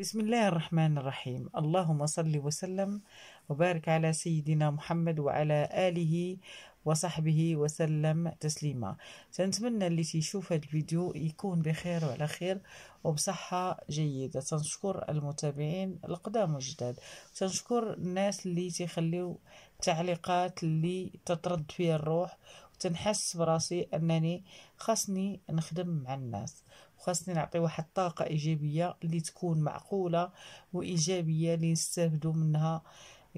بسم الله الرحمن الرحيم اللهم صل وسلم وبارك على سيدنا محمد وعلى آله وصحبه وسلم تسليما تنتمنى اللي تيشوف هذا الفيديو يكون بخير وعلى خير وبصحة جيدة تنشكر المتابعين القدام والجداد تنشكر الناس اللي تيخليو تعليقات اللي تطرد فيها الروح وتنحس براسي أنني خاصني نخدم مع الناس وخاصني نعطي واحد الطاقه ايجابيه اللي تكون معقوله وايجابيه اللي نستافدوا منها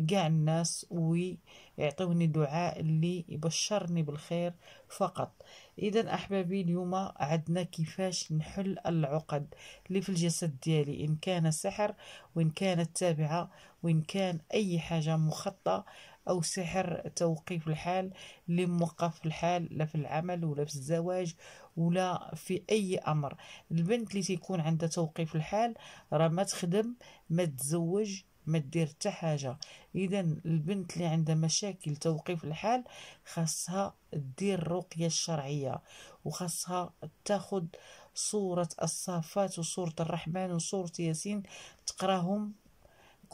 كاع الناس ويعطوني دعاء اللي يبشرني بالخير فقط اذا احبابي اليوم عدنا كيفاش نحل العقد اللي في الجسد ديالي ان كان سحر وان كانت تابعه وان كان اي حاجه مخطه أو سحر توقيف الحال اللي موقف الحال لا في العمل ولا في الزواج ولا في أي أمر البنت اللي تيكون عندها توقيف الحال راه ما تخدم ما تزوج ما دير حتى حاجه اذا البنت اللي عندها مشاكل توقيف الحال خاصها دير الرقيه الشرعيه وخاصها تاخد صوره الصافات وصوره الرحمن وصوره ياسين تقراهم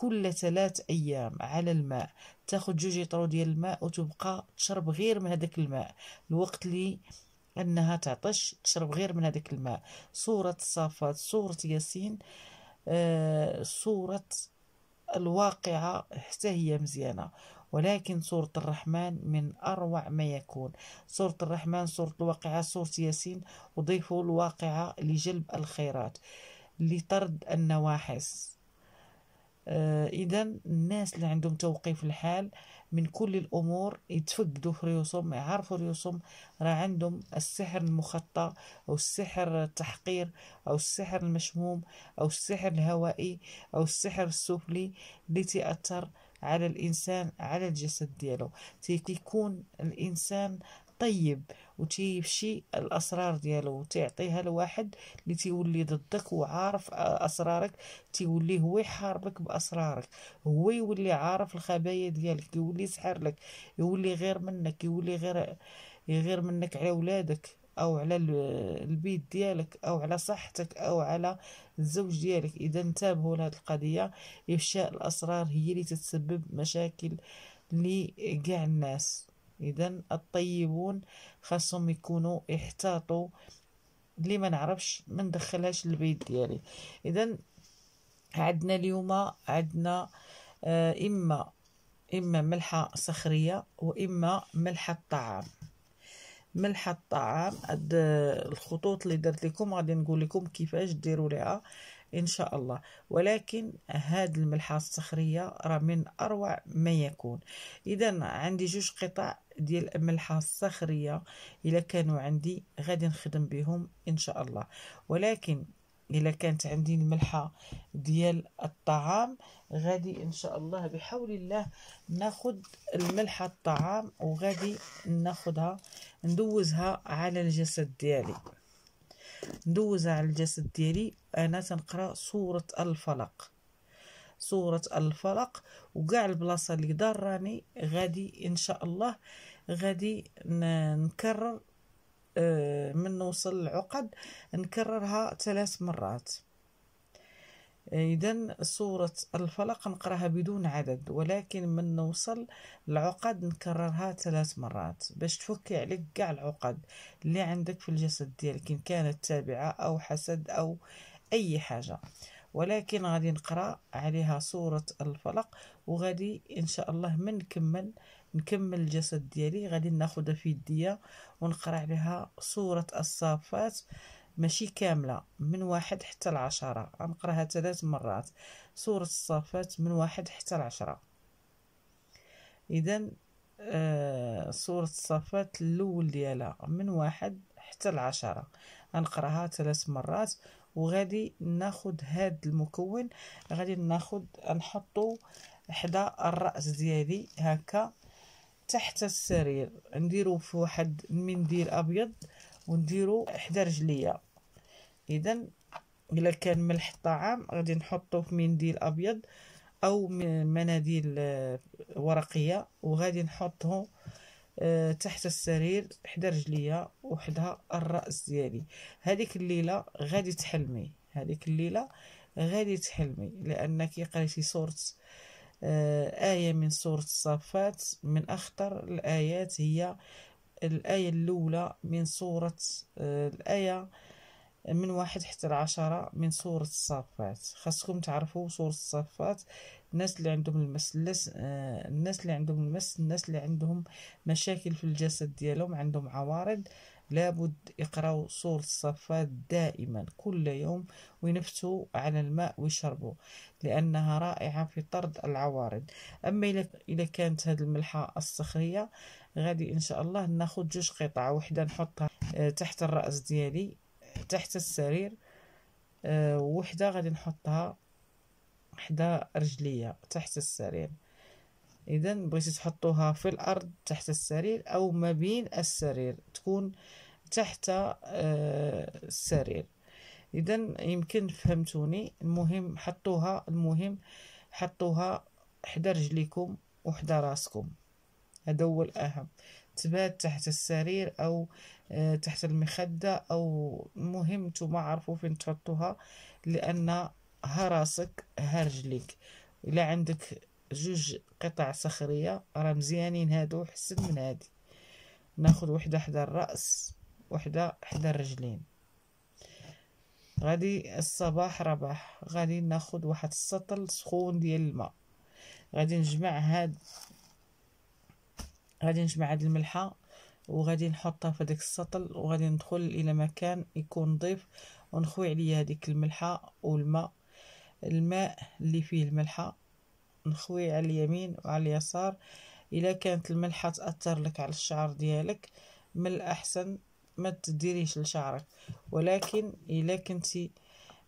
كل ثلاث ايام على الماء تاخذ جوج طرو ديال الماء وتبقى تشرب غير من هذاك الماء الوقت اللي انها تعطش تشرب غير من هذاك الماء سوره الصافات سوره ياسين آه سوره الواقعه حتى هي مزيانه ولكن سورة الرحمن من أروع ما يكون سورة الرحمن سورة الواقعة سورة ياسين وضيفوا الواقعة لجلب الخيرات لطرد النواحس آه، اذا الناس اللي عندهم توقيف الحال من كل الامور يتفقدوا في ريوسهم يعرفوا ريوسهم راه عندهم السحر المخطى او السحر التحقير او السحر المشموم او السحر الهوائي او السحر السفلي اللي تاثر على الانسان على الجسد ديالو تيكون الانسان طيب وتيفشي الاسرار ديالو وتعطيها لواحد اللي تيولي ضدك وعارف آه، اسرارك تيولي هو يحاربك باسرارك هو يولي عارف الخبايا ديالك يولي يسحر لك يولي غير منك يولي غير غير منك على ولادك او على البيت ديالك او على صحتك او على الزوج ديالك اذا انتبهوا لهاد القضيه افشاء الاسرار هي اللي تتسبب مشاكل لكاع الناس اذا الطيبون خاصهم يكونوا احتاطوا اللي ما نعرفش ما ندخلهاش للبيت ديالي اذا عندنا اليوم عندنا آه، اما اما ملحه صخريه واما ملح الطعام ملح الطعام هاد الخطوط اللي درت لكم غادي نقول لكم كيفاش ديروا ليها إن شاء الله ولكن هاد الملحة الصخرية راه من أروع ما يكون إذا عندي جوج قطع ديال الملحة الصخرية إلا كانوا عندي غادي نخدم بهم إن شاء الله ولكن إلا كانت عندي الملحة ديال الطعام غادي إن شاء الله بحول الله ناخد الملحة الطعام وغادي ناخدها ندوزها على الجسد ديالي ندوز على الجسد ديالي انا تنقرا سوره الفلق سوره الفلق وكاع البلاصه اللي ضراني غادي ان شاء الله غادي نكرر آه، من نوصل العقد نكررها ثلاث مرات يعني إذا سورة الفلق نقراها بدون عدد ولكن من نوصل العقد نكررها ثلاث مرات باش تفكي عليك كاع العقد اللي عندك في الجسد ديالك إن كانت تابعة أو حسد أو أي حاجة ولكن غادي نقرا عليها سورة الفلق وغادي إن شاء الله من نكمل نكمل الجسد ديالي غادي ناخدها في يديا ونقرا عليها سورة الصافات ماشي كاملة من واحد حتى العشرة غنقراها ثلاث مرات سورة الصافات من واحد حتى العشرة إذا آه سورة الصافات الأول ديالها من واحد حتى العشرة غنقراها ثلاث مرات وغادي ناخد هاد المكون غادي ناخد نحطو حدا الراس ديالي هكا تحت السرير نديرو في واحد المنديل ابيض ونديرو حدا رجليه اذا الا كان ملح الطعام غادي نحطوه في منديل ابيض او من مناديل آه، ورقيه وغادي نحطه آه، تحت السرير حدا رجليا وحدها الراس ديالي هذيك الليله غادي تحلمي هذيك الليله غادي تحلمي لانك قريتي سوره آه، آية من سورة الصافات من أخطر الآيات هي الآية الأولى من سورة الآية من واحد حتى العشرة من صورة الصفات خاصكم تعرفوا صورة الصفات الناس اللي عندهم المس الناس آه، الناس اللي عندهم المس الناس اللي عندهم مشاكل في الجسد ديالهم عندهم عوارض لابد يقراو صورة الصفات دائما كل يوم وينفتوا على الماء ويشربوا لأنها رائعة في طرد العوارض أما إذا كانت هذه الملحة الصخرية غادي إن شاء الله ناخد جوج قطع وحدة نحطها آه، تحت الرأس ديالي تحت السرير آه، وحده غادي نحطها حدا رجلية تحت السرير اذا بغيتي تحطوها في الارض تحت السرير او ما بين السرير تكون تحت آه، السرير اذا يمكن فهمتوني المهم حطوها المهم حطوها حدا رجليكم وحدا راسكم هذا هو الاهم تبات تحت السرير أو آه، تحت المخدة أو مهم ما عرفوا فين تحطوها لأن ها راسك ها إلا عندك جوج قطع صخرية راه مزيانين هادو حسن من هادي ناخد وحدة حدا الرأس وحدة حدا الرجلين غادي الصباح رباح غادي ناخد واحد السطل سخون ديال الماء غادي نجمع هاد غادي نجمع هاد الملحه وغادي نحطها في داك السطل وغادي ندخل الى مكان يكون نظيف ونخوي عليا هذيك الملحه والماء الماء اللي فيه الملحه نخوي على اليمين وعلى اليسار الا كانت الملحه تاثر لك على الشعر ديالك من الاحسن ما تديريش لشعرك ولكن الا كنتي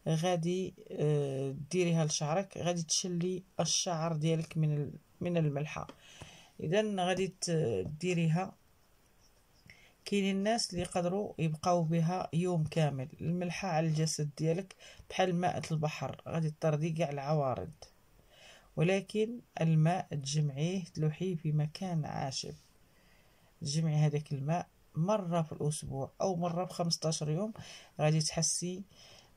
غادي آه، ديريها لشعرك غادي تشلي الشعر ديالك من من الملحه اذا غادي ديريها كاينين الناس اللي يقدروا يبقاو بها يوم كامل الملحه على الجسد ديالك بحال ماء البحر غادي تطردي كاع العوارض ولكن الماء تجمعيه تلوحيه في مكان عاشب تجمعي هذاك الماء مره في الاسبوع او مره في 15 يوم غادي تحسي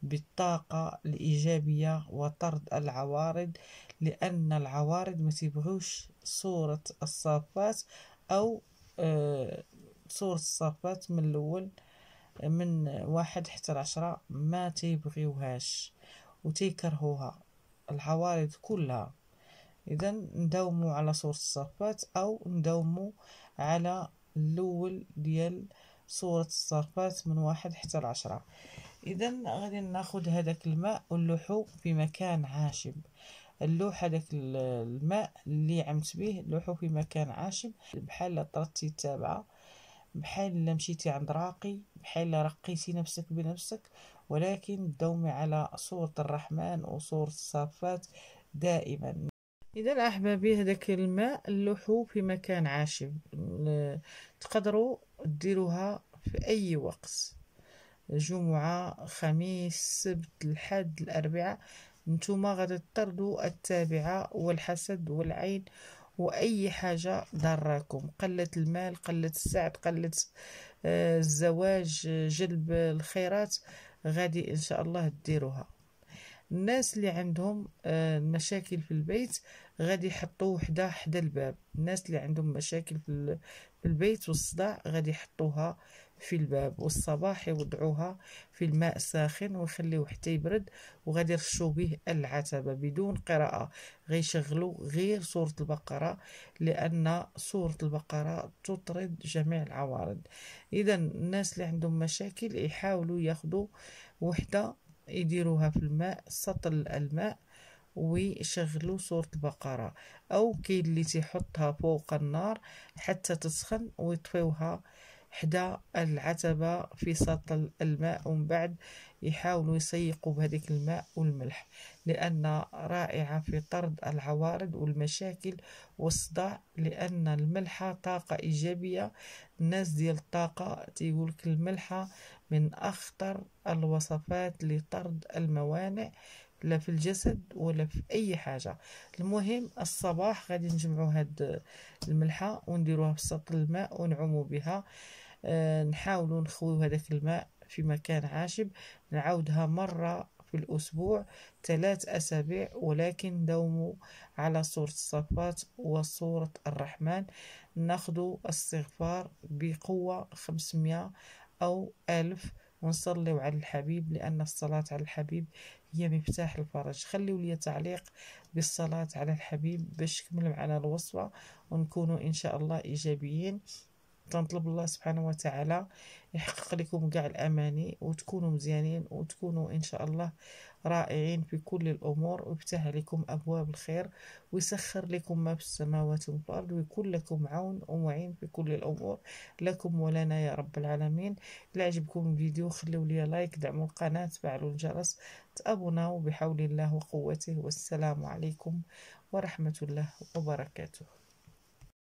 بالطاقة الإيجابية وطرد العوارض لأن العوارض ما تبعوش صورة الصفات أو آه، صورة الصفات من الأول من واحد حتى العشرة ما تيبغيوهاش وتيكرهوها العوارض كلها إذا نداومو على صورة الصفات أو نداومو على الأول ديال صورة الصفات من واحد حتى العشرة اذا غادي ناخد هذاك الماء ونلوحو في مكان عاشب اللوح هذاك الماء اللي عمت به لوحو في مكان عاشب بحال طردتي تابعه بحال لا مشيتي عند راقي بحال رقيتي نفسك بنفسك ولكن دومي على صورة الرحمن وصورة الصافات دائما إذا أحبابي هذاك الماء اللوحو في مكان عاشب تقدروا ديروها في أي وقت جمعة خميس سبت الحد الأربعاء نتوما غادي تطردوا التابعة والحسد والعين وأي حاجة ضراكم قلة المال قلة السعد قلة آه، الزواج جلب الخيرات غادي إن شاء الله ديروها الناس اللي عندهم آه، مشاكل في البيت غادي يحطوا حدا حدا الباب الناس اللي عندهم مشاكل في البيت والصداع غادي يحطوها في الباب والصباح يوضعوها في الماء ساخن ويخليوه حتى يبرد وغادي يرشوا به العتبة بدون قراءة غيشغلوا غير سورة البقرة لأن سورة البقرة تطرد جميع العوارض إذا الناس اللي عندهم مشاكل يحاولوا ياخذوا وحدة يديروها في الماء سطل الماء ويشغلوا صورة البقرة أو كاين اللي تيحطها فوق النار حتى تسخن ويطفيوها حدا العتبة في سطل الماء ومن بعد يحاولوا يسيقوا بهذيك الماء والملح لأن رائعة في طرد العوارض والمشاكل والصداع لأن الملحة طاقة إيجابية الناس ديال الطاقة تيقولك الملحة من أخطر الوصفات لطرد الموانع لا في الجسد ولا في اي حاجه المهم الصباح غادي نجمعوا هاد الملحه ونديروها في سطل الماء ونعوموا بها أه نحاولوا نخويو هذاك الماء في مكان عاشب نعاودها مره في الأسبوع ثلاث أسابيع ولكن دوموا على صورة الصفات وصورة الرحمن ناخذ الاستغفار بقوة 500 أو ألف ونصليو على الحبيب لأن الصلاة على الحبيب هي مفتاح الفرج خليو لي تعليق بالصلاة على الحبيب باش تكمل معنا الوصفة ونكونوا إن شاء الله إيجابيين تنطلب الله سبحانه وتعالى يحقق لكم كاع الأماني وتكونوا مزيانين وتكونوا إن شاء الله رائعين في كل الأمور ويفتح لكم أبواب الخير ويسخر لكم ما في السماوات والأرض ويكون لكم عون ومعين في كل الأمور لكم ولنا يا رب العالمين إلا عجبكم الفيديو خلوا لي لايك دعموا القناة فعلوا الجرس تابوناو بحول الله وقوته والسلام عليكم ورحمة الله وبركاته